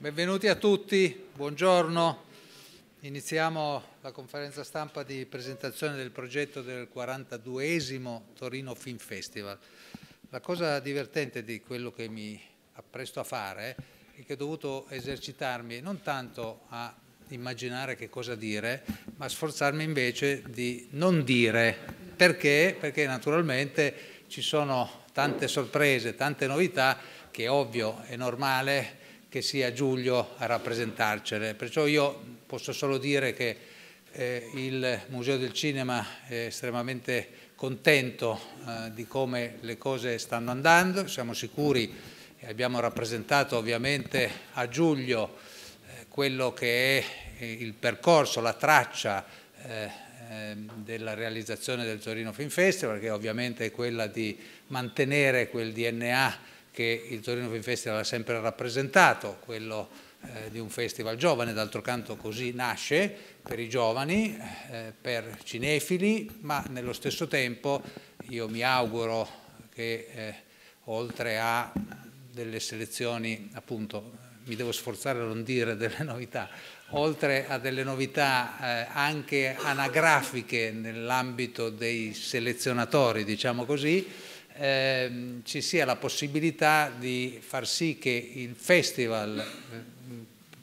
Benvenuti a tutti, buongiorno. Iniziamo la conferenza stampa di presentazione del progetto del 42esimo Torino Film Festival. La cosa divertente di quello che mi appresto a fare è che ho dovuto esercitarmi non tanto a immaginare che cosa dire, ma sforzarmi invece di non dire. Perché? Perché naturalmente ci sono tante sorprese, tante novità che è ovvio, è normale, che sia Giulio a rappresentarcele. Perciò io posso solo dire che eh, il Museo del Cinema è estremamente contento eh, di come le cose stanno andando, siamo sicuri e abbiamo rappresentato ovviamente a Giulio eh, quello che è eh, il percorso, la traccia eh, ehm, della realizzazione del Torino Film Festival, che ovviamente è quella di mantenere quel DNA che il Torino Film Festival ha sempre rappresentato, quello eh, di un festival giovane, d'altro canto così nasce per i giovani, eh, per cinefili, ma nello stesso tempo io mi auguro che eh, oltre a delle selezioni, appunto mi devo sforzare a non dire delle novità, oltre a delle novità eh, anche anagrafiche nell'ambito dei selezionatori, diciamo così, ehm, ci sia la possibilità di far sì che il festival eh,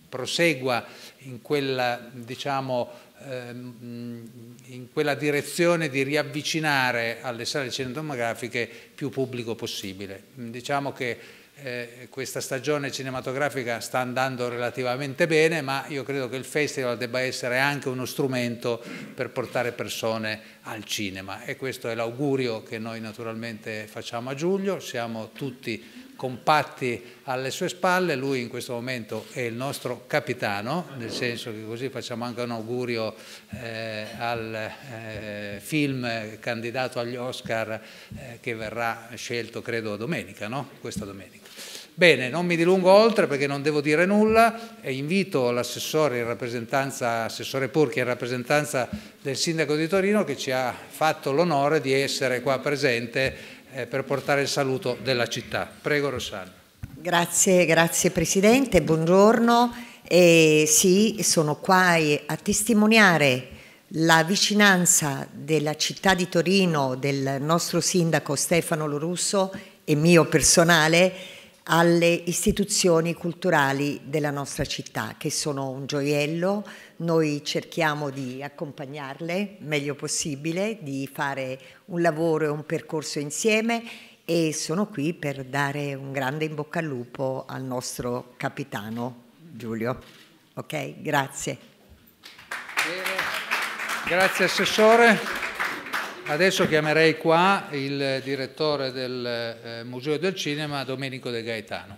prosegua in quella, diciamo, ehm, in quella direzione di riavvicinare alle sale cinematografiche più pubblico possibile. Diciamo che eh, questa stagione cinematografica sta andando relativamente bene, ma io credo che il festival debba essere anche uno strumento per portare persone al cinema e questo è l'augurio che noi naturalmente facciamo a Giulio, siamo tutti compatti alle sue spalle, lui in questo momento è il nostro capitano, nel senso che così facciamo anche un augurio eh, al eh, film candidato agli Oscar eh, che verrà scelto credo domenica, no? questa domenica. Bene, non mi dilungo oltre perché non devo dire nulla e invito l'assessore in rappresentanza, assessore Purchi in rappresentanza del sindaco di Torino che ci ha fatto l'onore di essere qua presente eh, per portare il saluto della città. Prego Rossano. Grazie, grazie Presidente, buongiorno. Eh, sì, sono qua a testimoniare la vicinanza della città di Torino, del nostro sindaco Stefano Lorusso e mio personale alle istituzioni culturali della nostra città, che sono un gioiello. Noi cerchiamo di accompagnarle meglio possibile, di fare un lavoro e un percorso insieme e sono qui per dare un grande in bocca al lupo al nostro capitano Giulio. Ok, grazie. Grazie Assessore. Adesso chiamerei qua il direttore del eh, Museo del Cinema, Domenico De Gaetano.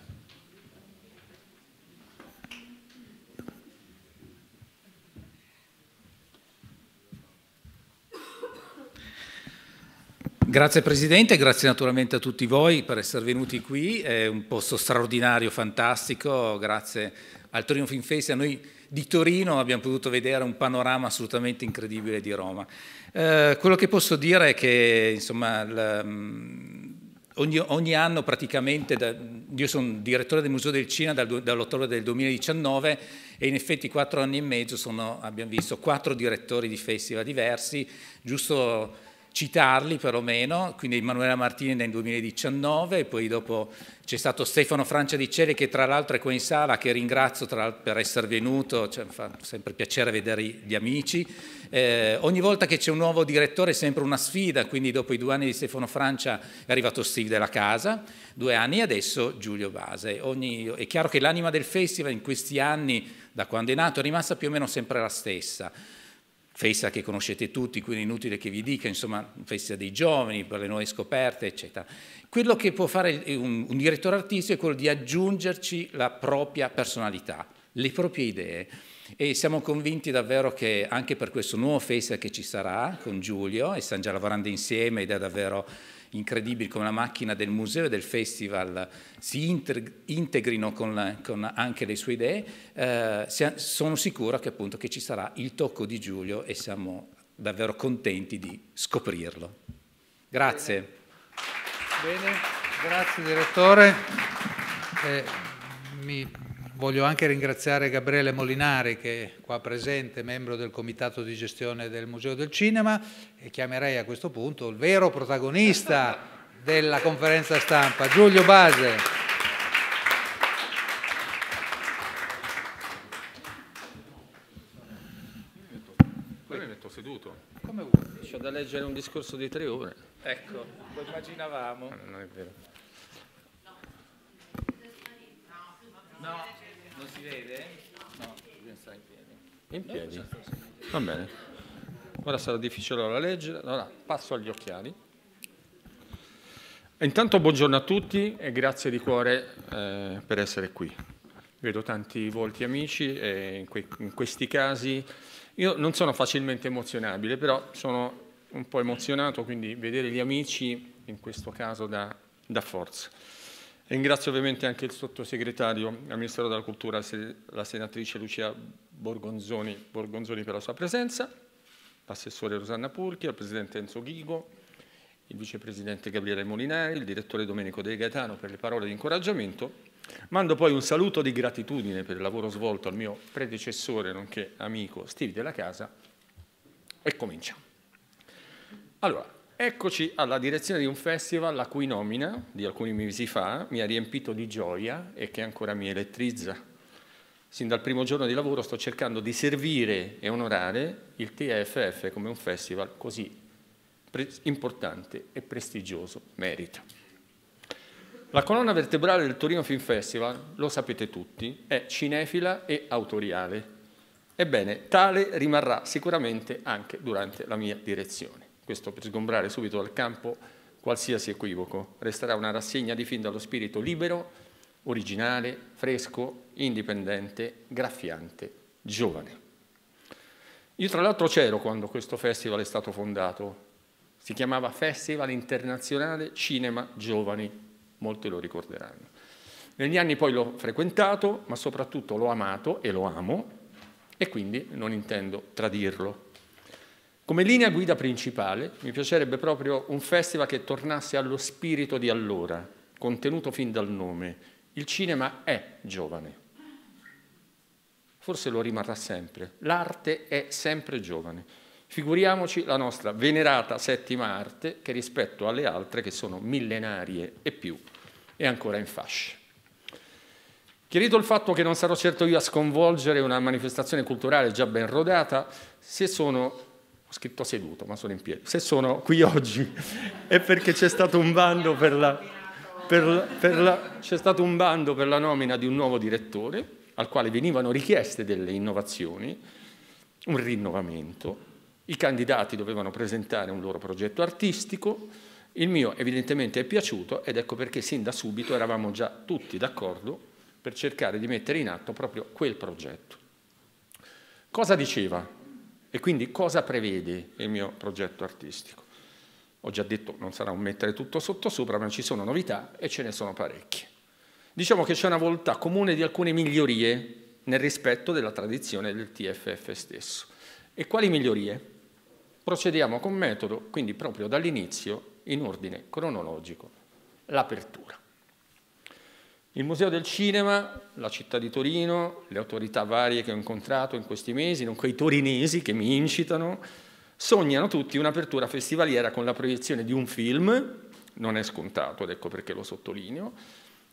Grazie Presidente, grazie naturalmente a tutti voi per essere venuti qui, è un posto straordinario, fantastico, grazie al Torino Film Fest, a noi di Torino abbiamo potuto vedere un panorama assolutamente incredibile di Roma. Eh, quello che posso dire è che insomma, la, mm, ogni, ogni, anno praticamente, da, io sono direttore del Museo del Cina dal, dall'ottobre del 2019 e in effetti quattro anni e mezzo sono, abbiamo visto quattro direttori di festival diversi, giusto citarli perlomeno, quindi Emanuela Martini nel 2019, poi dopo c'è stato Stefano Francia di Celi che tra l'altro è qui in sala, che ringrazio per essere venuto, cioè, fa sempre piacere vedere gli amici. Eh, ogni volta che c'è un nuovo direttore è sempre una sfida, quindi dopo i due anni di Stefano Francia è arrivato Steve della Casa, due anni e adesso Giulio Base. Ogni, è chiaro che l'anima del festival in questi anni, da quando è nato, è rimasta più o meno sempre la stessa festa che conoscete tutti, quindi inutile che vi dica, insomma, festa dei giovani, per le nuove scoperte, eccetera. Quello che può fare un, un direttore artistico è quello di aggiungerci la propria personalità, le proprie idee e siamo convinti davvero che anche per questo nuovo festival che ci sarà con Giulio e stiamo già lavorando insieme ed è davvero incredibili come la macchina del museo e del festival si integrino con, la, con anche le sue idee, eh, sono sicuro che, appunto, che ci sarà il tocco di Giulio e siamo davvero contenti di scoprirlo. Grazie. Bene, Bene. grazie direttore. Eh, mi Voglio anche ringraziare Gabriele Molinari che è qua presente, membro del comitato di gestione del Museo del Cinema e chiamerei a questo punto il vero protagonista della conferenza stampa, Giulio Base. Poi mi metto seduto. Come vuoi? C'ho da leggere un discorso di tre ore. Ecco, lo immaginavamo. Ah, non è vero. si vede? No, bisogna stare in piedi. In piedi? Va bene. Ora sarà difficile da leggere. Allora, passo agli occhiali. Intanto buongiorno a tutti e grazie di cuore eh, per essere qui. Vedo tanti volti amici e in, que in questi casi io non sono facilmente emozionabile, però sono un po' emozionato, quindi vedere gli amici in questo caso dà forza. Ringrazio ovviamente anche il sottosegretario al Ministero della Cultura, la senatrice Lucia Borgonzoni, Borgonzoni per la sua presenza, l'assessore Rosanna Purchi, il presidente Enzo Ghigo, il vicepresidente Gabriele Molinari, il direttore Domenico De Gaetano per le parole di incoraggiamento. Mando poi un saluto di gratitudine per il lavoro svolto al mio predecessore, nonché amico Steve della Casa, e cominciamo. Allora, Eccoci alla direzione di un festival la cui nomina di alcuni mesi fa mi ha riempito di gioia e che ancora mi elettrizza. Sin dal primo giorno di lavoro sto cercando di servire e onorare il TFF come un festival così importante e prestigioso merita. La colonna vertebrale del Torino Film Festival, lo sapete tutti, è cinefila e autoriale. Ebbene, tale rimarrà sicuramente anche durante la mia direzione questo per sgombrare subito dal campo qualsiasi equivoco. Resterà una rassegna di fin dallo spirito libero, originale, fresco, indipendente, graffiante, giovane. Io tra l'altro c'ero quando questo festival è stato fondato, si chiamava Festival Internazionale Cinema Giovani, molti lo ricorderanno. Negli anni poi l'ho frequentato, ma soprattutto l'ho amato e lo amo, e quindi non intendo tradirlo. Come linea guida principale mi piacerebbe proprio un festival che tornasse allo spirito di allora, contenuto fin dal nome. Il cinema è giovane, forse lo rimarrà sempre, l'arte è sempre giovane. Figuriamoci la nostra venerata settima arte che rispetto alle altre che sono millenarie e più è ancora in fasce. Chiarito il fatto che non sarò certo io a sconvolgere una manifestazione culturale già ben rodata, se sono ho scritto seduto, ma sono in piedi. Se sono qui oggi è perché c'è stato un bando per la, per la, per la, stato un bando per la nomina di un nuovo direttore al quale venivano richieste delle innovazioni, un rinnovamento. I candidati dovevano presentare un loro progetto artistico, il mio evidentemente è piaciuto ed ecco perché sin da subito eravamo già tutti d'accordo per cercare di mettere in atto proprio quel progetto. Cosa diceva e quindi cosa prevede il mio progetto artistico? Ho già detto, non sarà un mettere tutto sotto sopra, ma ci sono novità e ce ne sono parecchie. Diciamo che c'è una volontà comune di alcune migliorie nel rispetto della tradizione del TFF stesso. E quali migliorie? Procediamo con metodo, quindi proprio dall'inizio, in ordine cronologico, l'apertura. Il Museo del Cinema, la città di Torino, le autorità varie che ho incontrato in questi mesi, non quei torinesi che mi incitano, sognano tutti un'apertura festivaliera con la proiezione di un film, non è scontato ed ecco perché lo sottolineo.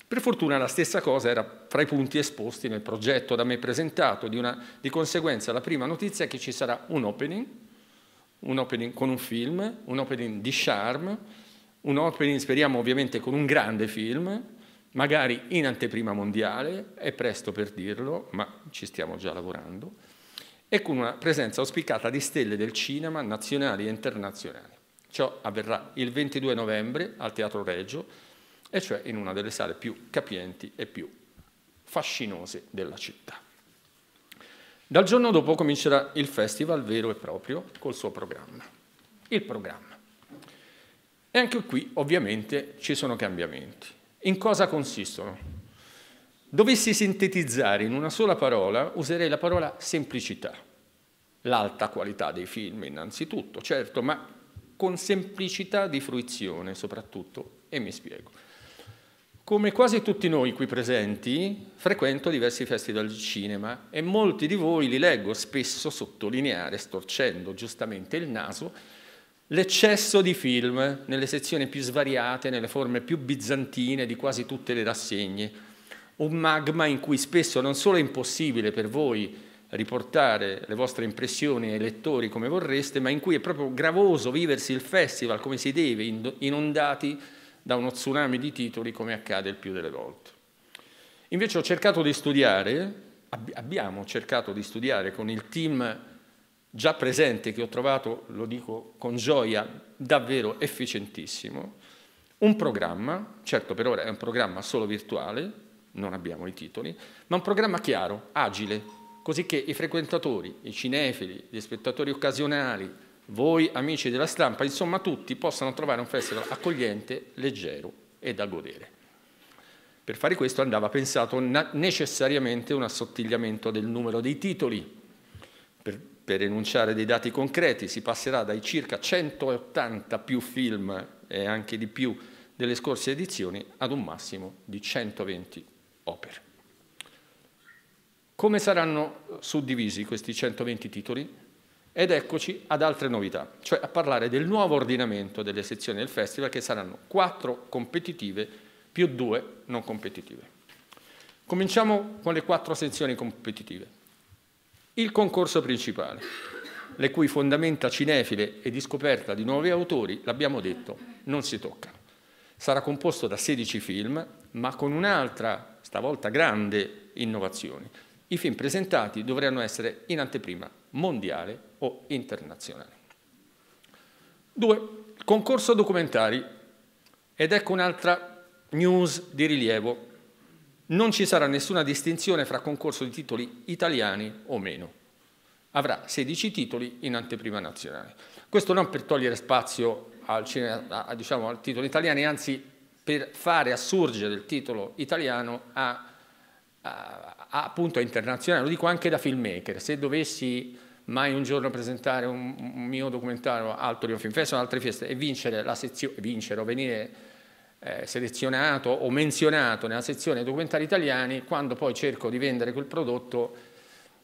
Per fortuna la stessa cosa era fra i punti esposti nel progetto da me presentato, di, una, di conseguenza la prima notizia è che ci sarà un opening, un opening con un film, un opening di charme, un opening speriamo ovviamente con un grande film, magari in anteprima mondiale, è presto per dirlo, ma ci stiamo già lavorando, e con una presenza auspicata di stelle del cinema nazionali e internazionali. Ciò avverrà il 22 novembre al Teatro Reggio, e cioè in una delle sale più capienti e più fascinose della città. Dal giorno dopo comincerà il festival vero e proprio col suo programma. Il programma. E anche qui ovviamente ci sono cambiamenti in cosa consistono? Dovessi sintetizzare in una sola parola, userei la parola semplicità. L'alta qualità dei film innanzitutto, certo, ma con semplicità di fruizione soprattutto, e mi spiego. Come quasi tutti noi qui presenti, frequento diversi festival di cinema e molti di voi li leggo spesso sottolineare, storcendo giustamente il naso, L'eccesso di film nelle sezioni più svariate, nelle forme più bizantine di quasi tutte le rassegne. Un magma in cui spesso non solo è impossibile per voi riportare le vostre impressioni ai lettori come vorreste, ma in cui è proprio gravoso viversi il festival come si deve, inondati da uno tsunami di titoli come accade il più delle volte. Invece ho cercato di studiare, abbiamo cercato di studiare con il team già presente che ho trovato, lo dico con gioia, davvero efficientissimo, un programma, certo per ora è un programma solo virtuale, non abbiamo i titoli, ma un programma chiaro, agile, così che i frequentatori, i cinefili, gli spettatori occasionali, voi amici della stampa, insomma tutti possano trovare un festival accogliente, leggero e da godere. Per fare questo andava pensato necessariamente un assottigliamento del numero dei titoli, per enunciare dei dati concreti, si passerà dai circa 180 più film e anche di più delle scorse edizioni ad un massimo di 120 opere. Come saranno suddivisi questi 120 titoli? Ed eccoci ad altre novità, cioè a parlare del nuovo ordinamento delle sezioni del festival che saranno quattro competitive più due non competitive. Cominciamo con le quattro sezioni competitive il concorso principale, le cui fondamenta cinefile e di scoperta di nuovi autori, l'abbiamo detto, non si toccano. Sarà composto da 16 film, ma con un'altra, stavolta grande, innovazione. I film presentati dovranno essere in anteprima mondiale o internazionale. 2. Concorso documentari. Ed ecco un'altra news di rilievo non ci sarà nessuna distinzione fra concorso di titoli italiani o meno. Avrà 16 titoli in anteprima nazionale. Questo non per togliere spazio al, a, diciamo, al titolo italiano, anzi per fare assurgere il titolo italiano a, a, a, appunto internazionale. Lo dico anche da filmmaker. Se dovessi mai un giorno presentare un, un mio documentario al Torino Film Festival o altre feste e vincere la sezione, vincere o venire eh, selezionato o menzionato nella sezione documentari italiani, quando poi cerco di vendere quel prodotto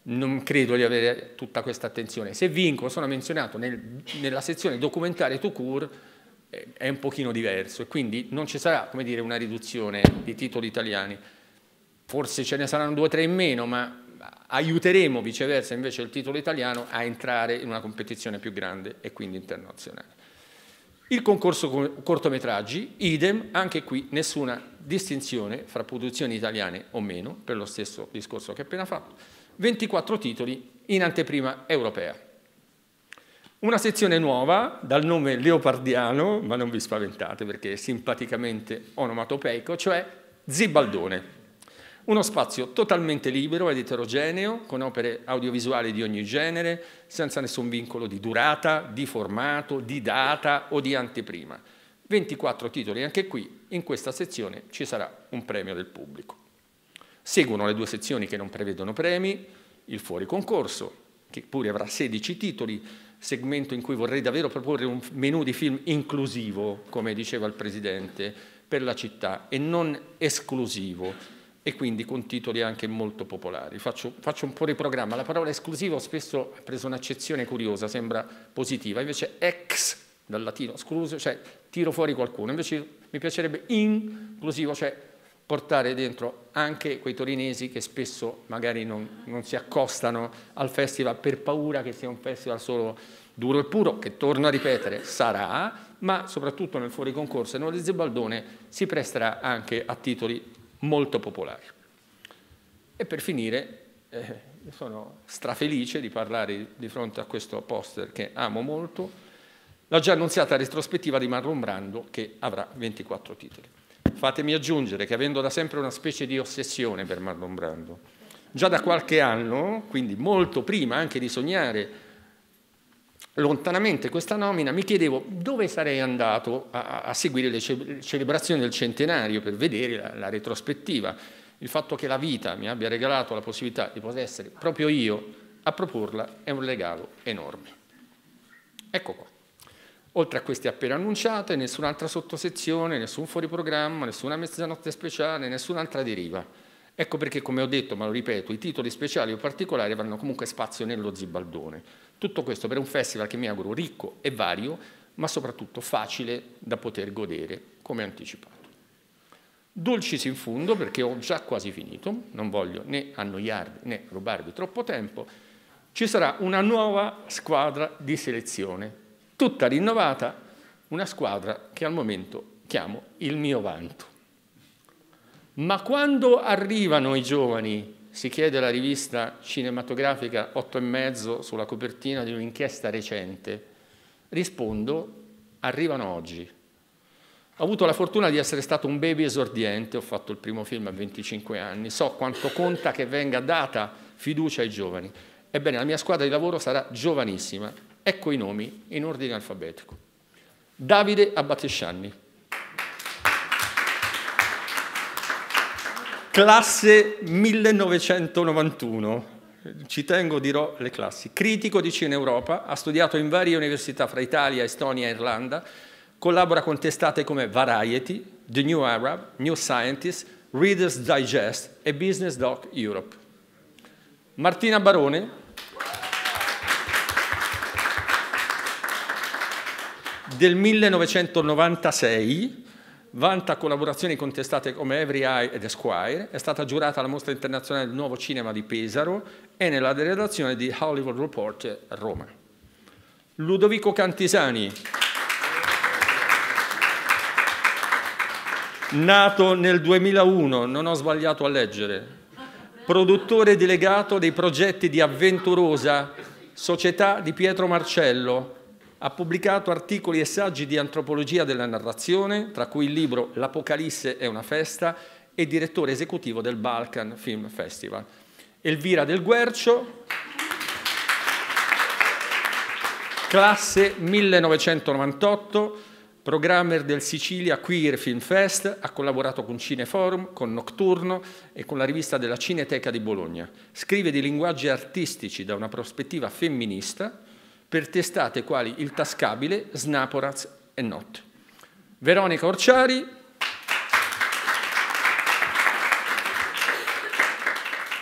non credo di avere tutta questa attenzione. Se vinco, sono menzionato nel, nella sezione documentari to cure, eh, è un pochino diverso e quindi non ci sarà come dire, una riduzione di titoli italiani. Forse ce ne saranno due o tre in meno, ma aiuteremo viceversa invece il titolo italiano a entrare in una competizione più grande e quindi internazionale. Il concorso cortometraggi, idem, anche qui nessuna distinzione fra produzioni italiane o meno, per lo stesso discorso che ho appena fatto, 24 titoli in anteprima europea. Una sezione nuova, dal nome leopardiano, ma non vi spaventate perché è simpaticamente onomatopeico, cioè Zibaldone. Uno spazio totalmente libero ed eterogeneo, con opere audiovisuali di ogni genere, senza nessun vincolo di durata, di formato, di data o di anteprima. 24 titoli anche qui, in questa sezione ci sarà un premio del pubblico. Seguono le due sezioni che non prevedono premi, il fuori concorso, che pure avrà 16 titoli, segmento in cui vorrei davvero proporre un menu di film inclusivo, come diceva il Presidente, per la città e non esclusivo, e quindi con titoli anche molto popolari. Faccio, faccio un po' di programma. La parola esclusivo spesso ha preso un'accezione curiosa, sembra positiva, invece ex dal latino escluso, cioè tiro fuori qualcuno, invece mi piacerebbe inclusivo, cioè portare dentro anche quei torinesi che spesso magari non, non si accostano al festival per paura che sia un festival solo duro e puro, che torno a ripetere sarà, ma soprattutto nel fuori concorso e di Zebaldone si presterà anche a titoli molto popolari. E per finire, eh, sono strafelice di parlare di fronte a questo poster che amo molto, la già annunziata retrospettiva di Marlon Brando che avrà 24 titoli. Fatemi aggiungere che avendo da sempre una specie di ossessione per Marlon Brando, già da qualche anno, quindi molto prima anche di sognare lontanamente questa nomina, mi chiedevo dove sarei andato a, a seguire le celebrazioni del centenario per vedere la, la, retrospettiva. Il fatto che la vita mi abbia regalato la possibilità di poter essere proprio io a proporla è un regalo enorme. Ecco qua. Oltre a queste appena annunciate, nessun'altra sottosezione, nessun fuoriprogramma, nessuna mezzanotte speciale, nessun'altra deriva. Ecco perché, come ho detto, ma lo ripeto, i titoli speciali o particolari avranno comunque spazio nello zibaldone. Tutto questo per un festival che mi auguro ricco e vario, ma soprattutto facile da poter godere, come anticipato. Dolcis in fondo, perché ho già quasi finito, non voglio né annoiarvi né rubarvi troppo tempo, ci sarà una nuova squadra di selezione, tutta rinnovata, una squadra che al momento chiamo il mio vanto. Ma quando arrivano i giovani, si chiede la rivista cinematografica 8 e mezzo sulla copertina di un'inchiesta recente, rispondo, arrivano oggi. Ho avuto la fortuna di essere stato un baby esordiente, ho fatto il primo film a 25 anni, so quanto conta che venga data fiducia ai giovani. Ebbene, la mia squadra di lavoro sarà giovanissima. Ecco i nomi in ordine alfabetico. Davide Abbattiscianni, classe 1991. Ci tengo, dirò le classi. Critico di Cine Europa, ha studiato in varie università fra Italia, Estonia e Irlanda, collabora con testate come Variety, The New Arab, New Scientist, Reader's Digest e Business Doc Europe. Martina Barone, del 1996 vanta collaborazioni contestate come Every Eye ed Esquire, è stata giurata alla Mostra Internazionale del Nuovo Cinema di Pesaro e nella redazione di Hollywood Report Roma. Ludovico Cantisani, nato nel 2001, non ho sbagliato a leggere, produttore delegato dei progetti di Avventurosa, società di Pietro Marcello, ha pubblicato articoli e saggi di antropologia della narrazione, tra cui il libro L'Apocalisse è una festa, e direttore esecutivo del Balkan Film Festival. Elvira Del Guercio, classe 1998, programmer del Sicilia Queer Film Fest, ha collaborato con Cineforum, con Nocturno e con la rivista della Cineteca di Bologna. Scrive di linguaggi artistici da una prospettiva femminista, per testate quali Il Tascabile, Snaporaz e Not. Veronica Orciari.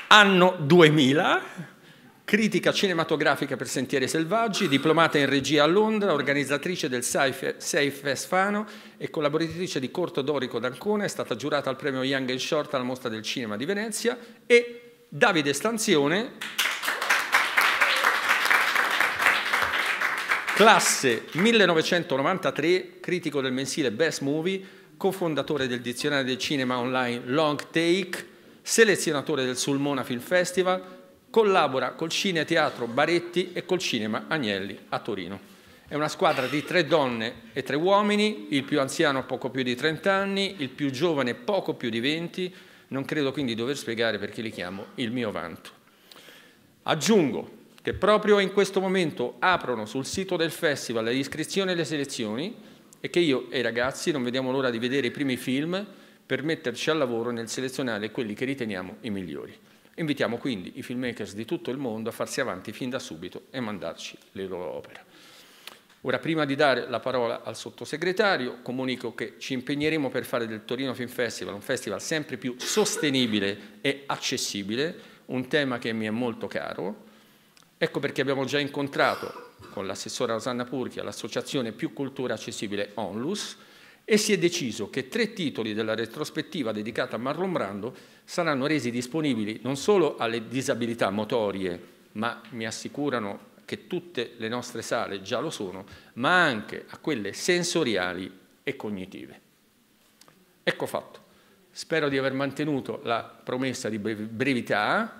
Anno 2000, critica cinematografica per Sentieri Selvaggi, diplomata in regia a Londra, organizzatrice del Safe Vesfano e collaboratrice di Corto Dorico d'Ancona, è stata giurata al premio Young and Short alla Mostra del Cinema di Venezia e Davide Stanzione. classe 1993, critico del mensile Best Movie, cofondatore del dizionario del cinema online Long Take, selezionatore del Sulmona Film Festival, collabora col Cine Teatro Baretti e col Cinema Agnelli a Torino. È una squadra di tre donne e tre uomini, il più anziano poco più di 30 anni, il più giovane poco più di 20, non credo quindi dover spiegare perché li chiamo il mio vanto. Aggiungo che proprio in questo momento aprono sul sito del festival le iscrizioni e le selezioni e che io e i ragazzi non vediamo l'ora di vedere i primi film per metterci al lavoro nel selezionare quelli che riteniamo i migliori. Invitiamo quindi i filmmakers di tutto il mondo a farsi avanti fin da subito e mandarci le loro opere. Ora, prima di dare la parola al sottosegretario, comunico che ci impegneremo per fare del Torino Film Festival un festival sempre più sostenibile e accessibile, un tema che mi è molto caro, Ecco perché abbiamo già incontrato con l'assessora Rosanna Purchi all'associazione Più Cultura Accessibile ONLUS e si è deciso che tre titoli della retrospettiva dedicata a Marlon Brando saranno resi disponibili non solo alle disabilità motorie, ma mi assicurano che tutte le nostre sale già lo sono, ma anche a quelle sensoriali e cognitive. Ecco fatto. Spero di aver mantenuto la promessa di brevità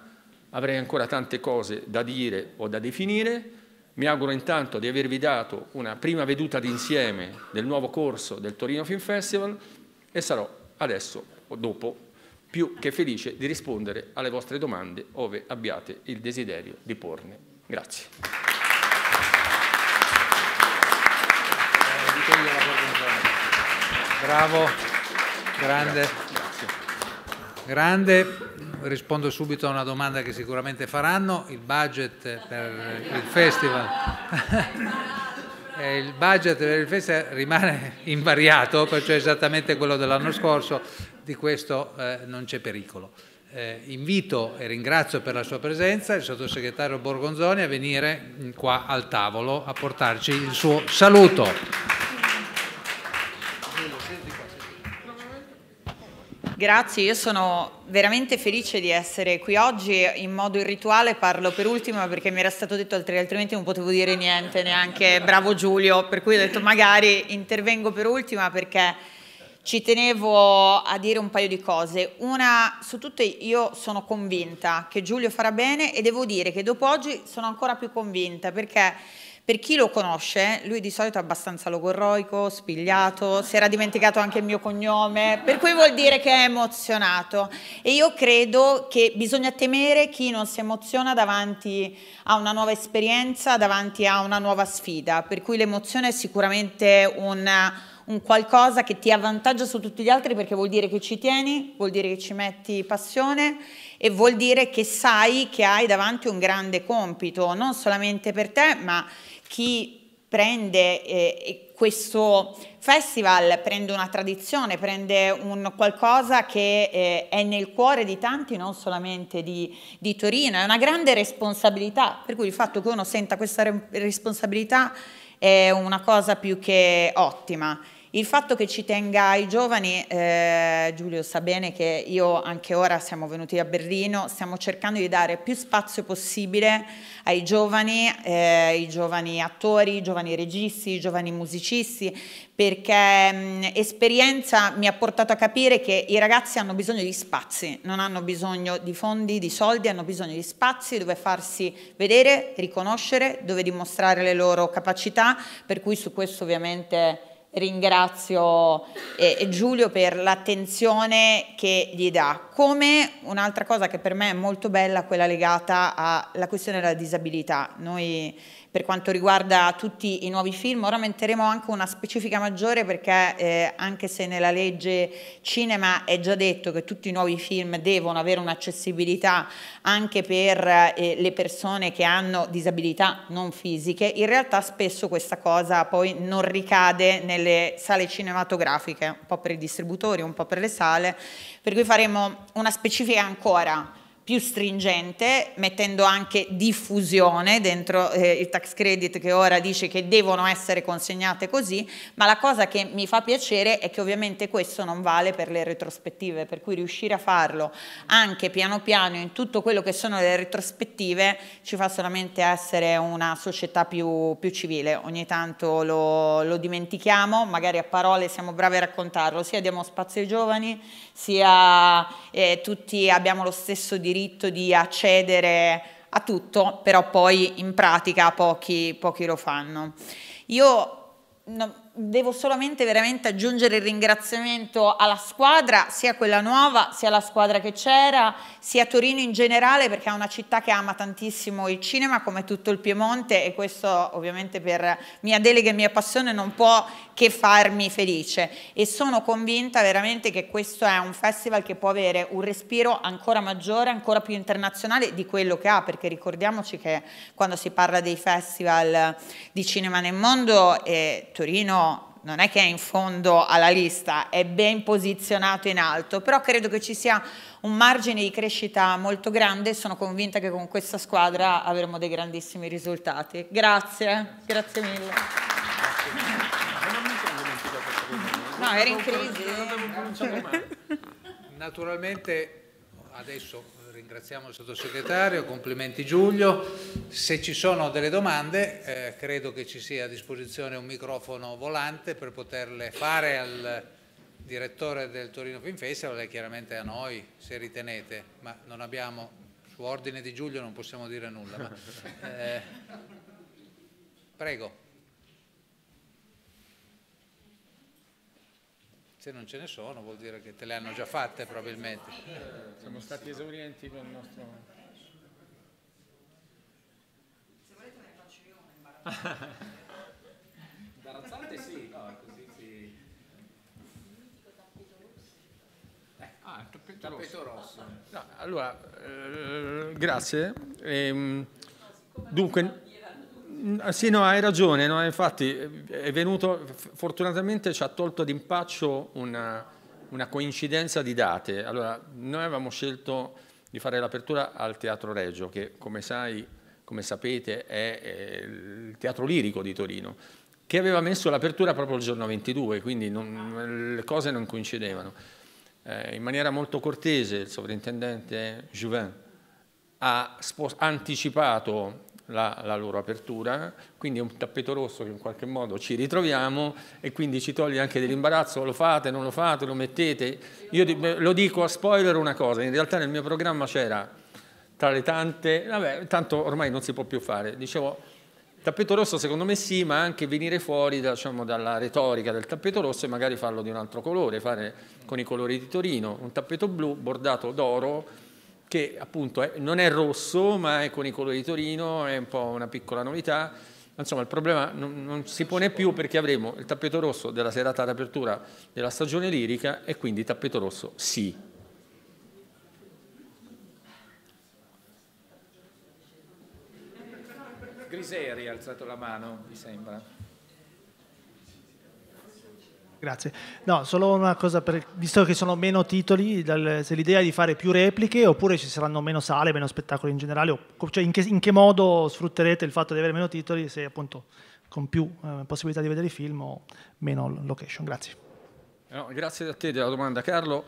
avrei ancora tante cose da dire o da definire. Mi auguro intanto di avervi dato una prima veduta d'insieme del nuovo corso del Torino Film Festival e sarò adesso o dopo più che felice di rispondere alle vostre domande ove abbiate il desiderio di porne. Grazie. Bravo, grande. Grazie. Grande, rispondo subito a una domanda che sicuramente faranno, il budget per il festival. Eh, il budget per il festival rimane invariato, perciò è esattamente quello dell'anno scorso, di questo eh, non c'è pericolo. Eh, invito e ringrazio per la sua presenza il sottosegretario Borgonzoni a venire qua al tavolo a portarci il suo saluto. Grazie, io sono veramente felice di essere qui oggi, in modo irrituale parlo per ultima perché mi era stato detto altrimenti non potevo dire niente, neanche bravo Giulio, per cui ho detto magari intervengo per ultima perché ci tenevo a dire un paio di cose. Una, su tutte io sono convinta che Giulio farà bene e devo dire che dopo oggi sono ancora più convinta perché per chi lo conosce, lui di solito è abbastanza logorroico, spigliato, si era dimenticato anche il mio cognome, per cui vuol dire che è emozionato. E io credo che bisogna temere chi non si emoziona davanti a una nuova esperienza, davanti a una nuova sfida, per cui l'emozione è sicuramente un un qualcosa che ti avvantaggia su tutti gli altri perché vuol dire che ci tieni, vuol dire che ci metti passione e vuol dire che sai che hai davanti un grande compito, non solamente per te, ma chi prende eh, questo festival, prende una tradizione, prende un qualcosa che eh, è nel cuore di tanti, non solamente di, di, Torino. È una grande responsabilità, per cui il fatto che uno senta questa responsabilità è una cosa più che ottima. Il fatto che ci tenga i giovani, eh, Giulio sa bene che io anche ora siamo venuti da Berlino, stiamo cercando di dare più spazio possibile ai giovani, eh, i giovani attori, i giovani registi, i giovani musicisti, perché mh, esperienza mi ha portato a capire che i ragazzi hanno bisogno di spazi, non hanno bisogno di fondi, di soldi, hanno bisogno di spazi dove farsi vedere, riconoscere, dove dimostrare le loro capacità, per cui su questo ovviamente ringrazio eh, Giulio per l'attenzione che gli dà, come un'altra cosa che per me è molto bella, quella legata alla questione della disabilità. Noi per quanto riguarda tutti i nuovi film. Ora metteremo anche una specifica maggiore perché eh, anche se nella legge cinema è già detto che tutti i nuovi film devono avere un'accessibilità anche per eh, le persone che hanno disabilità non fisiche, in realtà spesso questa cosa poi non ricade nelle sale cinematografiche, un po' per i distributori, un po' per le sale, per cui faremo una specifica ancora più stringente, mettendo anche diffusione dentro eh, il tax credit che ora dice che devono essere consegnate così, ma la cosa che mi fa piacere è che ovviamente questo non vale per le retrospettive, per cui riuscire a farlo anche piano piano in tutto quello che sono le retrospettive ci fa solamente essere una società più, più civile, ogni tanto lo, lo dimentichiamo, magari a parole siamo bravi a raccontarlo, sia diamo spazio ai giovani, sia eh, tutti abbiamo lo stesso diritto diritto di accedere a tutto, però poi in pratica pochi, pochi lo fanno. Io non, devo solamente veramente aggiungere il ringraziamento alla squadra, sia quella nuova, sia la squadra che c'era, sia Torino in generale, perché è una città che ama tantissimo il cinema, come tutto il Piemonte, e questo ovviamente per mia delega e mia passione non può che farmi felice. E sono convinta veramente che questo è un festival che può avere un respiro ancora maggiore, ancora più internazionale di quello che ha, perché ricordiamoci che quando si parla dei festival di cinema nel mondo, eh, Torino non è che è in fondo alla lista, è ben posizionato in alto, però credo che ci sia un margine di crescita molto grande e sono convinta che con questa squadra avremo dei grandissimi risultati. Grazie, grazie mille. No, era in crisi. Naturalmente adesso ringraziamo il sottosegretario, complimenti Giulio. Se ci sono delle domande eh, credo che ci sia a disposizione un microfono volante per poterle fare al direttore del Torino Film Festival e chiaramente a noi se ritenete, ma non abbiamo, su ordine di Giulio non possiamo dire nulla. Ma, eh, prego. se non ce ne sono vuol dire che te le hanno già fatte probabilmente. Siamo stati esaurienti con il nostro... Se volete ne faccio io un Imbarazzante sì, no, così si... Eh, ah, tappeto, tappeto rosso. rosso. No, allora, eh, grazie. Eh, dunque... Ah, sì, no, hai ragione, no? infatti eh, è venuto, fortunatamente ci ha tolto d'impaccio una, una coincidenza di date. Allora, noi avevamo scelto di fare l'apertura al Teatro Reggio, che come sai, come sapete, è, è il teatro lirico di Torino, che aveva messo l'apertura proprio il giorno 22, quindi non, le cose non coincidevano. Eh, in maniera molto cortese il sovrintendente Juvin ha anticipato la, la, loro apertura, quindi è un tappeto rosso che in qualche modo ci ritroviamo e quindi ci toglie anche dell'imbarazzo, lo fate, non lo fate, lo mettete. Io lo dico a spoiler una cosa, in realtà nel mio programma c'era tra le tante, vabbè, tanto ormai non si può più fare, dicevo tappeto rosso secondo me sì, ma anche venire fuori diciamo, dalla retorica del tappeto rosso e magari farlo di un altro colore, fare con i colori di Torino, un tappeto blu bordato d'oro che appunto è, non è rosso ma è con i colori di Torino, è un po' una piccola novità. Insomma, il problema non, non si pone più perché avremo il tappeto rosso della serata d'apertura della stagione lirica e quindi tappeto rosso sì, Griseri ha alzato la mano, mi sembra. Grazie. No, solo una cosa, per, visto che sono meno titoli, dal, se l'idea è di fare più repliche oppure ci saranno meno sale, meno spettacoli in generale, o, cioè in, che, in, che, modo sfrutterete il fatto di avere meno titoli se appunto con più eh, possibilità di vedere i film o meno location? Grazie. No, grazie a te della domanda Carlo.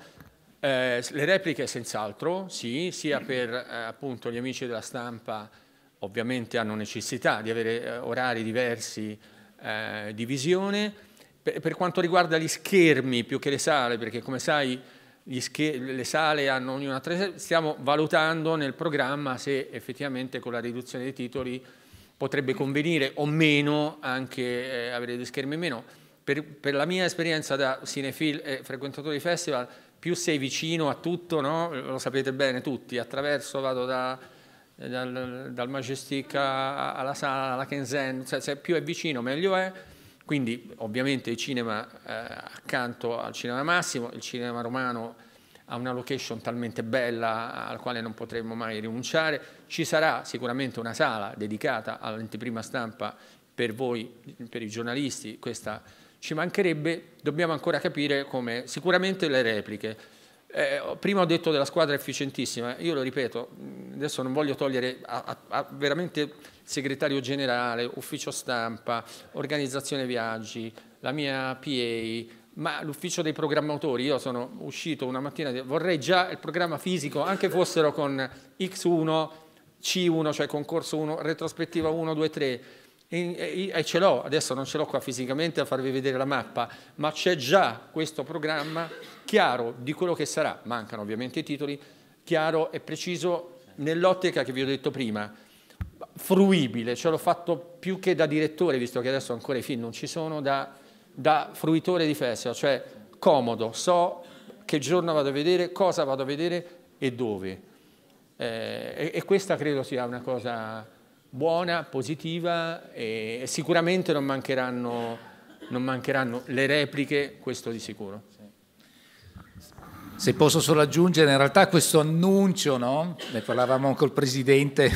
Eh, le repliche senz'altro, sì, sia per eh, appunto gli amici della stampa ovviamente hanno necessità di avere eh, orari diversi eh, di visione, per, quanto riguarda gli schermi più che le sale, perché come sai le sale hanno ognuna tre, stiamo valutando nel programma se effettivamente con la riduzione dei titoli potrebbe convenire o meno anche eh, avere degli schermi in meno. Per, per, la mia esperienza da cinefil e frequentatore di festival, più sei vicino a tutto, no? lo sapete bene tutti, attraverso vado da, dal, dal Majestic alla sala, alla Kenzen, cioè, più è vicino meglio è, quindi ovviamente il cinema eh, accanto al cinema massimo, il cinema romano ha una location talmente bella al quale non potremmo mai rinunciare, ci sarà sicuramente una sala dedicata all'anteprima stampa per voi, per i giornalisti, questa ci mancherebbe, dobbiamo ancora capire come sicuramente le repliche, eh, prima ho detto della squadra efficientissima, io lo ripeto, mm, adesso non voglio togliere a, a, a veramente segretario generale, ufficio stampa, organizzazione viaggi, la mia PA, ma l'ufficio dei programmatori, io sono uscito una mattina, vorrei già il programma fisico, anche fossero con X1, C1, cioè concorso 1, retrospettiva 1, 2, 3, e, ce l'ho, adesso non ce l'ho qua fisicamente a farvi vedere la mappa, ma c'è già questo programma chiaro di quello che sarà, mancano ovviamente i titoli, chiaro e preciso nell'ottica che vi ho detto prima, fruibile, ce l'ho fatto più che da direttore, visto che adesso ancora i film non ci sono, da, da fruitore di festival, cioè comodo, so che giorno vado a vedere, cosa vado a vedere e dove. Eh, e, e questa credo sia una cosa buona, positiva e sicuramente non mancheranno, non mancheranno le repliche, questo di sicuro. Se posso solo aggiungere, in realtà questo annuncio, no? ne parlavamo col Presidente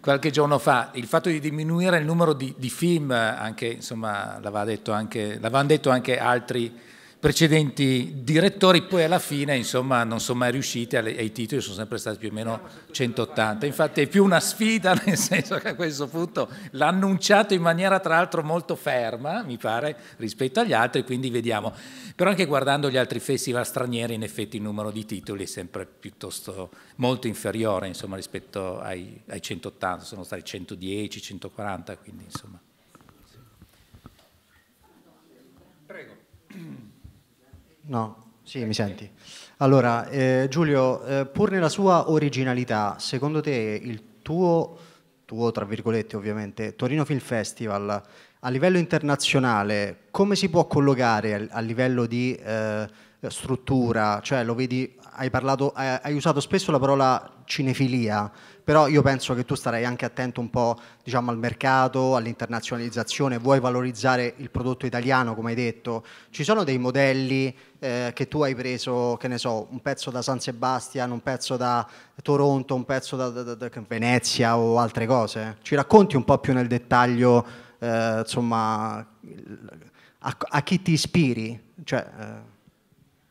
qualche giorno fa, il fatto di diminuire il numero di, di film, anche, insomma, l'avevano detto, detto anche altri precedenti direttori, poi alla fine insomma, non sono mai riusciti ai titoli, sono sempre stati più o meno 180, infatti è più una sfida nel senso che a questo punto l'ha annunciato in maniera tra l'altro molto ferma, mi pare, rispetto agli altri, quindi vediamo. Però anche guardando gli altri festival stranieri in effetti il numero di titoli è sempre piuttosto molto inferiore insomma, rispetto ai, ai 180, sono stati 110, 140, quindi insomma. No, sì, mi senti. Allora, eh, Giulio, eh, pur nella sua originalità, secondo te il tuo, tuo, tra virgolette ovviamente, Torino Film Festival a livello internazionale come si può collocare a, livello di eh, struttura? Cioè, lo vedi, hai, parlato, hai, hai usato spesso la parola cinefilia, però io penso che tu starai anche attento un po' diciamo, al mercato, all'internazionalizzazione, vuoi valorizzare il prodotto italiano come hai detto, ci sono dei modelli eh, che tu hai preso, che ne so, un pezzo da San Sebastian, un pezzo da Toronto, un pezzo da, da, da, da Venezia o altre cose? Ci racconti un po' più nel dettaglio, eh, insomma, a, a, chi ti ispiri? Cioè, eh.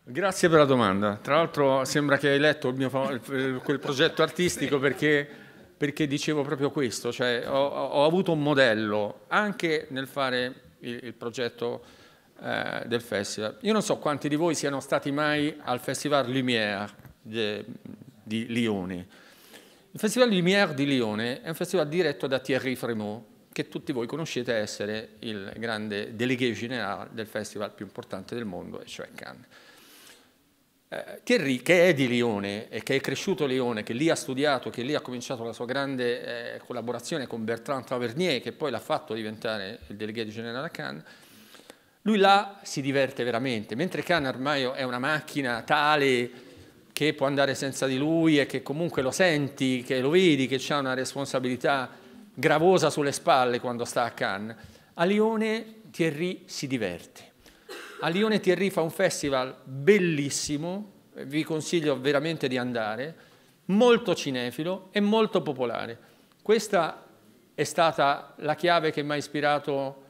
Grazie per la domanda. Tra l'altro sembra che hai letto mio, eh, quel progetto artistico perché, perché, dicevo proprio questo, cioè ho, ho, avuto un modello anche nel fare il, il progetto eh, del festival. Io non so quanti di voi siano stati mai al Festival Lumière de, di Lione. Il Festival Lumière di Lione è un festival diretto da Thierry Fremont, che tutti voi conoscete essere il grande délégué generale del festival più importante del mondo, e cioè Cannes. Eh, Thierry, che è di Lione e che è cresciuto a Lione, che lì ha studiato, che lì ha cominciato la sua grande eh, collaborazione con Bertrand Tavernier, che poi l'ha fatto diventare il delegato generale a Cannes, lui là si diverte veramente, mentre Cannes ormai è una macchina tale che può andare senza di lui e che comunque lo senti, che lo vedi, che ha una responsabilità gravosa sulle spalle quando sta a Cannes. A Lione Thierry si diverte a Lione Thierry fa un festival bellissimo, eh, vi consiglio veramente di andare, molto cinefilo e molto popolare. Questa è stata la chiave che mi ha ispirato,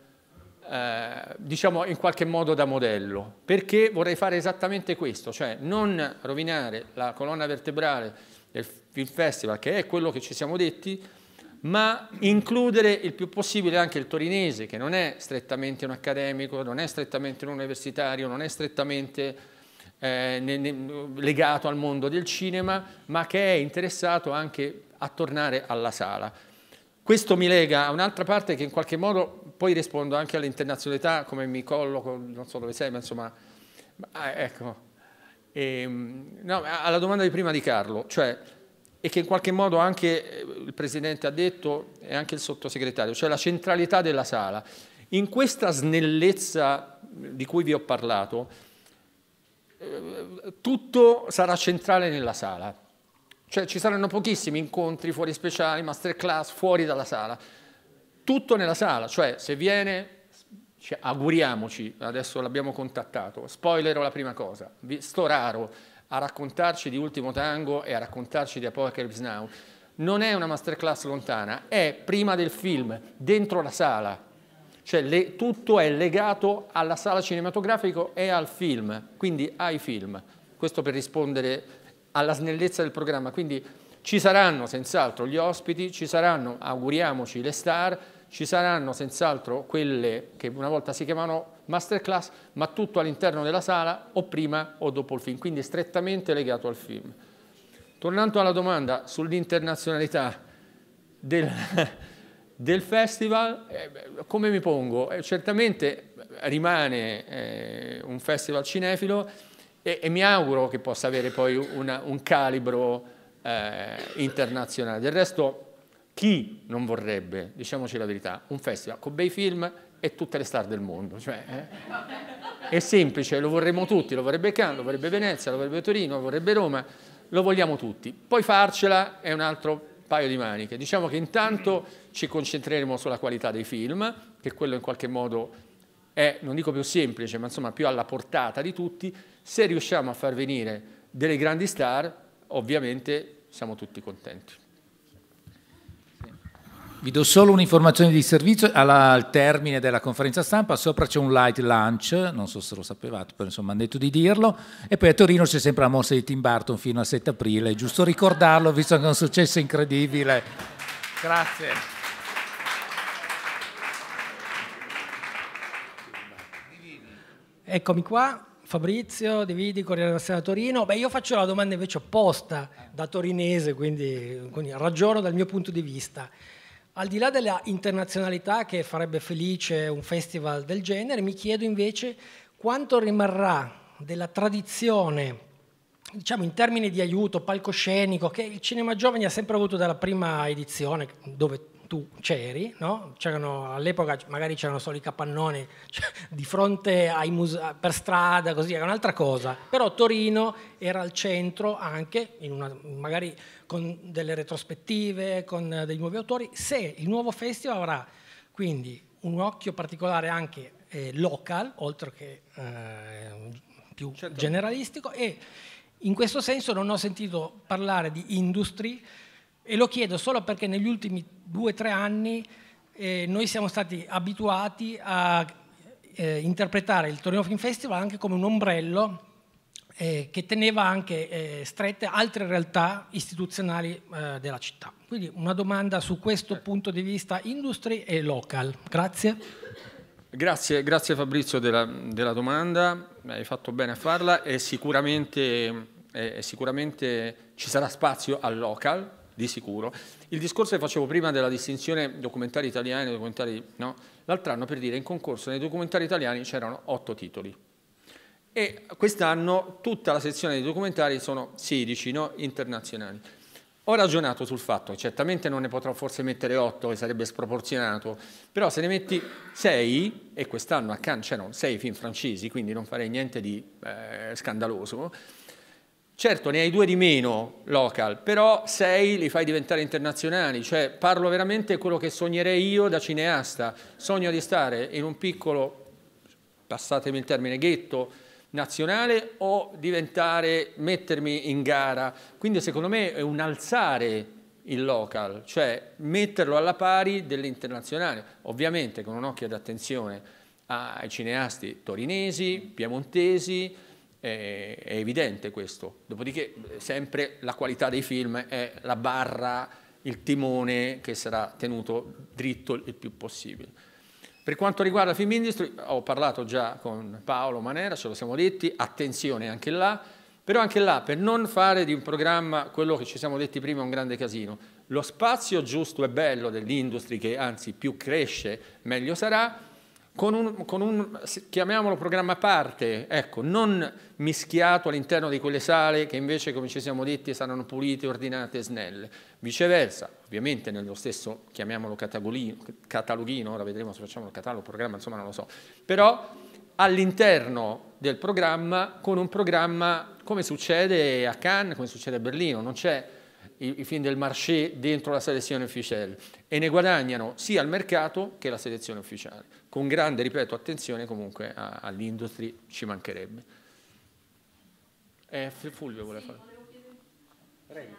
eh, diciamo in qualche modo da modello, perché vorrei fare esattamente questo, cioè non rovinare la colonna vertebrale del film festival, che è quello che ci siamo detti, ma includere il più possibile anche il torinese, che non è strettamente un accademico, non è strettamente un universitario, non è strettamente eh, ne, ne, legato al mondo del cinema, ma che è interessato anche a tornare alla sala. Questo mi lega a un'altra parte che in qualche modo poi rispondo anche all'internazionalità, come mi colloco, non so dove sei, ma insomma, ah, ecco, e, ehm, no, alla domanda di prima di Carlo, cioè e che in qualche modo anche eh, il Presidente ha detto e anche il Sottosegretario, cioè la centralità della sala. In questa snellezza di cui vi ho parlato, eh, tutto sarà centrale nella sala. Cioè ci saranno pochissimi incontri fuori speciali, masterclass, fuori dalla sala. Tutto nella sala, cioè se viene auguriamoci, adesso l'abbiamo contattato, spoilerò la prima cosa, sto raro, a raccontarci di Ultimo Tango e a raccontarci di Apocalypse Now, non è una masterclass lontana, è prima del film, dentro la sala. Cioè le, tutto è legato alla sala cinematografica e al film, quindi ai film. Questo per rispondere alla snellezza del programma. Quindi ci saranno senz'altro gli ospiti, ci saranno, auguriamoci, le star, ci saranno senz'altro quelle che una volta si chiamavano masterclass, ma tutto all'interno della sala o prima o dopo il film, quindi strettamente legato al film. Tornando alla domanda sull'internazionalità del, del, festival, eh, come mi pongo? Eh, certamente rimane eh, un festival cinefilo e, e, mi auguro che possa avere poi una, un calibro internazionale. Del resto chi non vorrebbe, diciamoci la verità, un festival con bei film e tutte le star del mondo? Cioè, eh? È semplice, lo vorremmo tutti, lo vorrebbe Cannes, lo vorrebbe Venezia, lo vorrebbe Torino, lo vorrebbe Roma, lo vogliamo tutti. Poi farcela è un altro paio di maniche. Diciamo che intanto ci concentreremo sulla qualità dei film, che quello in qualche modo è, non dico più semplice, ma insomma più alla portata di tutti. Se riusciamo a far venire delle grandi star, ovviamente siamo tutti contenti. Vi do solo un'informazione di servizio, alla, al termine della conferenza stampa sopra c'è un light lunch, non so se lo sapevate, però insomma hanno detto di dirlo, e poi a Torino c'è sempre la mossa di Tim Burton fino al 7 aprile, è giusto ricordarlo visto che è un successo incredibile. Grazie. Eccomi qua, Fabrizio De Vidi, Corriere della Sera Torino. Beh, io faccio la domanda invece opposta da torinese, quindi, quindi ragiono dal mio punto di vista. Al di là della internazionalità che farebbe felice un festival del genere, mi chiedo invece quanto rimarrà della tradizione, diciamo in termini di aiuto palcoscenico, che il cinema giovani ha sempre avuto dalla prima edizione, dove tu c'eri, no? all'epoca magari c'erano solo i capannoni cioè, di fronte ai musei, per strada, così, era un'altra cosa, però Torino era al centro anche, una, magari con delle retrospettive, con dei nuovi autori, se il nuovo festival avrà quindi un occhio particolare anche eh, local, oltre che eh, più certo. generalistico, e in questo senso non ho sentito parlare di industrie, e lo chiedo solo perché negli ultimi due o tre anni eh, noi siamo stati abituati a eh, interpretare il Torino Film Festival anche come un ombrello eh, che teneva anche eh, strette altre realtà istituzionali eh, della città. Quindi una domanda su questo certo. punto di vista industry e local. Grazie. Grazie, grazie Fabrizio della, della, domanda, hai fatto bene a farla e sicuramente, eh, e sicuramente ci sarà spazio al local di sicuro. Il discorso che facevo prima della distinzione documentari italiani e documentari... No? L'altro anno, per dire, in concorso nei documentari italiani c'erano otto titoli. E quest'anno tutta la sezione dei documentari sono 16 no? internazionali. Ho ragionato sul fatto certamente non ne potrò forse mettere 8, che sarebbe sproporzionato, però se ne metti 6, e quest'anno a Cannes c'erano 6 film francesi, quindi non farei niente di eh, scandaloso, Certo, ne hai due di meno local, però sei li fai diventare internazionali, cioè parlo veramente quello che sognerei io da cineasta, sogno di stare in un piccolo, passatemi il termine, ghetto nazionale o diventare, mettermi in gara, quindi secondo me è un alzare il local, cioè metterlo alla pari dell'internazionale, ovviamente con un occhio d'attenzione ai cineasti torinesi, piemontesi, è, evidente questo. Dopodiché sempre la qualità dei film è la barra, il timone che sarà tenuto dritto il più possibile. Per quanto riguarda Film Industry, ho parlato già con Paolo Manera, ce lo siamo detti, attenzione anche là, però anche là, per non fare di un programma quello che ci siamo detti prima un grande casino, lo spazio giusto e bello dell'industria, che anzi più cresce meglio sarà, con un, con un, chiamiamolo programma a parte, ecco, non mischiato all'interno di quelle sale che invece, come ci siamo detti, saranno pulite, ordinate e snelle. Viceversa, ovviamente nello stesso, chiamiamolo catalogino, ora vedremo se facciamo il catalogo, programma, insomma non lo so, però all'interno del programma, con un programma come succede a Cannes, come succede a Berlino, non c'è i, i film del marché dentro la selezione ufficiale e ne guadagnano sia il mercato che la selezione ufficiale, con grande, ripeto, attenzione comunque all'industria, ci mancherebbe. Eh, Fulvio vuole fare. Prego.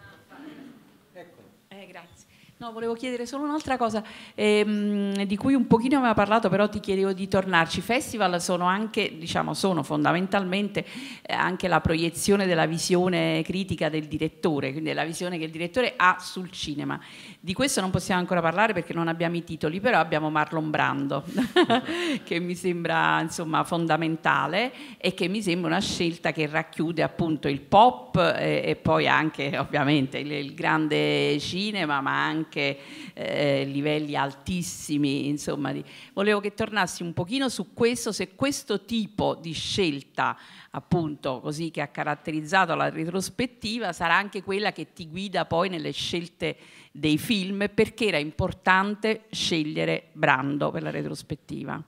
Eccolo. Eh, grazie. No, volevo chiedere solo un'altra cosa ehm, di cui un pochino aveva parlato, però ti chiedevo di tornarci. festival sono anche, diciamo, sono fondamentalmente eh, anche la proiezione della visione critica del direttore, quindi la visione che il direttore ha sul cinema. Di questo non possiamo ancora parlare perché non abbiamo i titoli, però abbiamo Marlon Brando, che mi sembra insomma, fondamentale e che mi sembra una scelta che racchiude appunto il pop e, eh, e poi anche ovviamente il, il grande cinema, ma anche anche eh, livelli altissimi, insomma. Di... Volevo che tornassi un pochino su questo, se questo tipo di scelta, appunto, così che ha caratterizzato la retrospettiva, sarà anche quella che ti guida poi nelle scelte dei film, perché era importante scegliere Brando per la retrospettiva.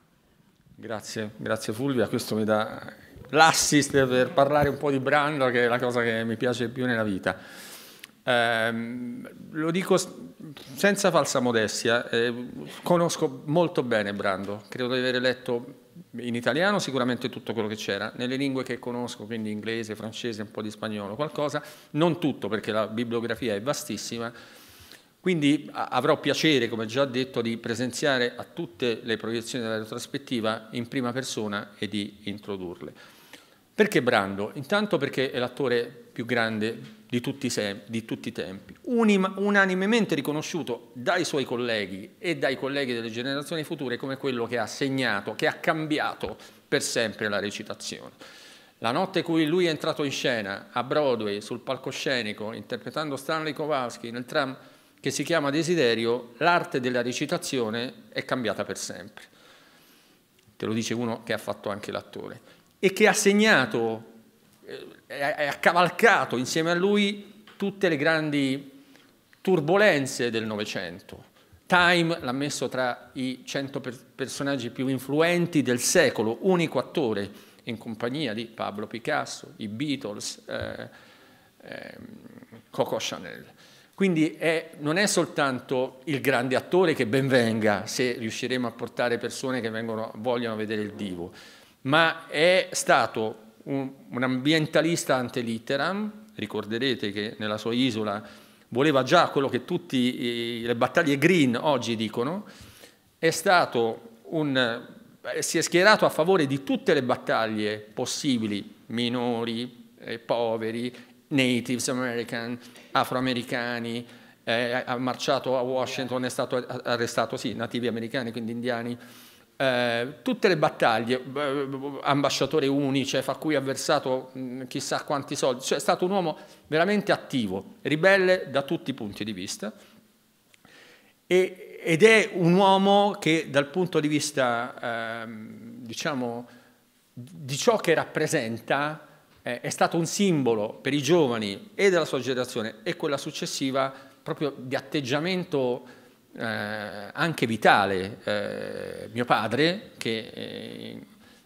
Grazie, grazie Fulvia, questo mi dà l'assist per parlare un po' di Brando, che è la cosa che mi piace più nella vita. Ehm, lo dico senza falsa modestia, eh, conosco molto bene Brando, credo di aver letto in italiano sicuramente tutto quello che c'era, nelle lingue che conosco, quindi inglese, francese, un po' di spagnolo, qualcosa, non tutto perché la bibliografia è vastissima, quindi avrò piacere, come già detto, di presenziare a tutte le proiezioni della retrospettiva in prima persona e di introdurle. Perché Brando? Intanto perché è l'attore più grande di tutti, se, di tutti i tempi, Unim, unanimemente riconosciuto dai suoi colleghi e dai colleghi delle generazioni future come quello che ha segnato, che ha cambiato per sempre la recitazione. La notte in cui lui è entrato in scena a Broadway, sul palcoscenico, interpretando Stanley Kowalski nel tram che si chiama Desiderio, l'arte della recitazione è cambiata per sempre. Te lo dice uno che ha fatto anche l'attore e che ha segnato, eh, ha cavalcato insieme a lui tutte le grandi turbulenze del Novecento. Time l'ha messo tra i 100 per personaggi più influenti del secolo, unico attore in compagnia di Pablo Picasso, i Beatles, eh, eh, Coco Chanel. Quindi è, non è soltanto il grande attore che benvenga se riusciremo a portare persone che vengono, vogliono vedere il divo, ma è stato un, un ambientalista ante litteram, ricorderete che nella sua isola voleva già quello che tutte le battaglie green oggi dicono, è stato un, eh, si è schierato a favore di tutte le battaglie possibili, minori, eh, poveri, natives american, afroamericani, eh, ha marciato a Washington, è stato arrestato, sì, nativi americani, quindi indiani, eh, tutte le battaglie, eh, ambasciatore Unicef, a cui ha versato mh, mm, chissà quanti soldi, cioè è stato un uomo veramente attivo, ribelle da tutti i punti di vista, e, ed è un uomo che dal punto di vista, eh, diciamo, di ciò che rappresenta, eh, è stato un simbolo per i giovani e della sua generazione e quella successiva proprio di atteggiamento eh, anche vitale eh, mio padre, che eh,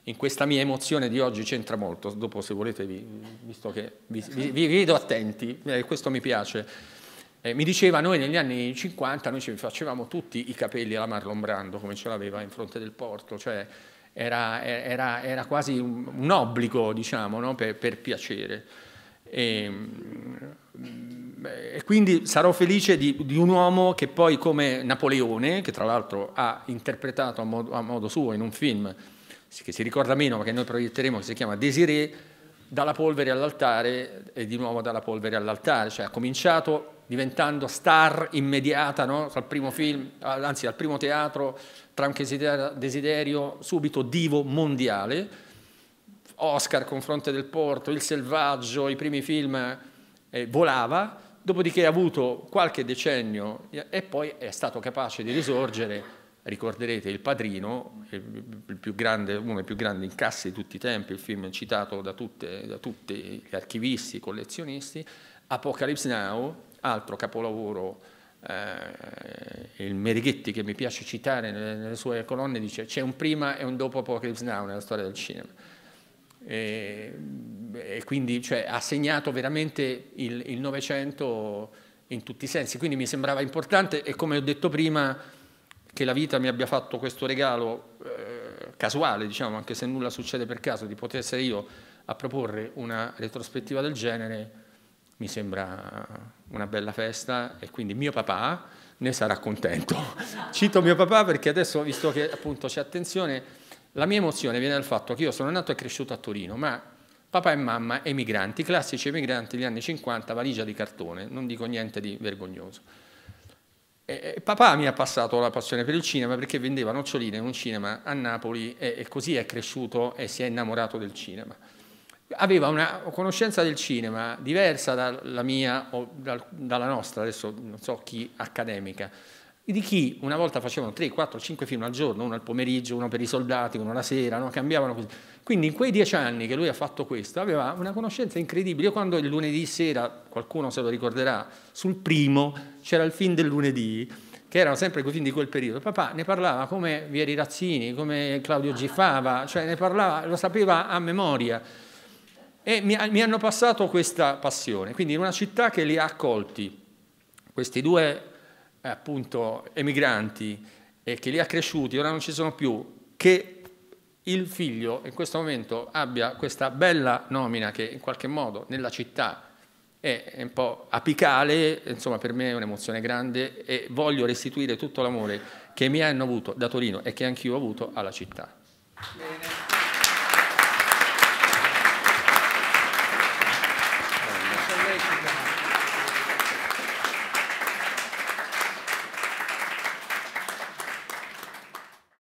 in questa mia emozione di oggi c'entra molto, dopo se volete, vi, visto che vi, vi, vi vedo attenti, eh, questo mi piace. Eh, mi diceva, noi negli anni 50 noi ci facevamo tutti i capelli alla Marlon Brando, come ce l'aveva in fronte del porto, cioè era, era, era quasi un, un, obbligo, diciamo, no? per, per piacere. E, ehm, Mm, eh, e quindi sarò felice di, di, un uomo che poi come Napoleone, che tra l'altro ha interpretato a modo, a modo, suo in un film che si ricorda meno ma che noi proietteremo, che si chiama Desiree, dalla polvere all'altare e di nuovo dalla polvere all'altare, cioè ha cominciato diventando star immediata no? dal primo film, anzi dal primo teatro, tra un desiderio, subito divo mondiale, Oscar, Confronte del Porto, Il Selvaggio, i primi film eh, volava, dopodiché ha avuto qualche decennio e poi è stato capace di risorgere. Ricorderete Il Padrino, grande, uno dei più grandi incassi di tutti i tempi, il film citato da, tutte, da tutti gli archivisti, collezionisti, Apocalypse Now, altro capolavoro eh, il Merighetti che mi piace citare nelle, nelle sue colonne dice c'è un prima e un dopo Apocalypse Now nella storia del cinema. E, eh, e quindi cioè, ha segnato veramente il Novecento in tutti i sensi. Quindi mi sembrava importante e come ho detto prima che la vita mi abbia fatto questo regalo eh, casuale, diciamo, anche se nulla succede per caso, di poter essere io a proporre una retrospettiva del genere, mi sembra una bella festa e quindi mio papà ne sarà contento. Cito mio papà perché adesso, visto che appunto c'è attenzione, la mia emozione viene dal fatto che io sono nato e cresciuto a Torino, ma papà e mamma emigranti, classici emigranti degli anni 50, valigia di cartone, non dico niente di vergognoso. E papà mi ha passato la passione per il cinema perché vendeva noccioline in un cinema a Napoli e, così è cresciuto e si è innamorato del cinema. Aveva una conoscenza del cinema diversa dalla mia o dalla nostra, adesso non so chi, accademica di chi una volta facevano 3, 4, 5 film al giorno, uno al pomeriggio, uno per i soldati, uno la sera, no? cambiavano così. Quindi in quei dieci anni che lui ha fatto questo aveva una conoscenza incredibile. Io quando il lunedì sera, qualcuno se lo ricorderà, sul primo c'era il film del lunedì, che erano sempre quei film di quel periodo, papà ne parlava come Vieri Razzini, come Claudio Giffava, cioè ne parlava, lo sapeva a memoria. E mi, mi hanno passato questa passione. Quindi in una città che li ha accolti, questi due eh, appunto emigranti e che li ha cresciuti, ora non ci sono più, che il figlio in questo momento abbia questa bella nomina che in qualche modo nella città è un po' apicale, insomma per me è un'emozione grande e voglio restituire tutto l'amore che mi hanno avuto da Torino e che anch'io ho avuto alla città. Bene.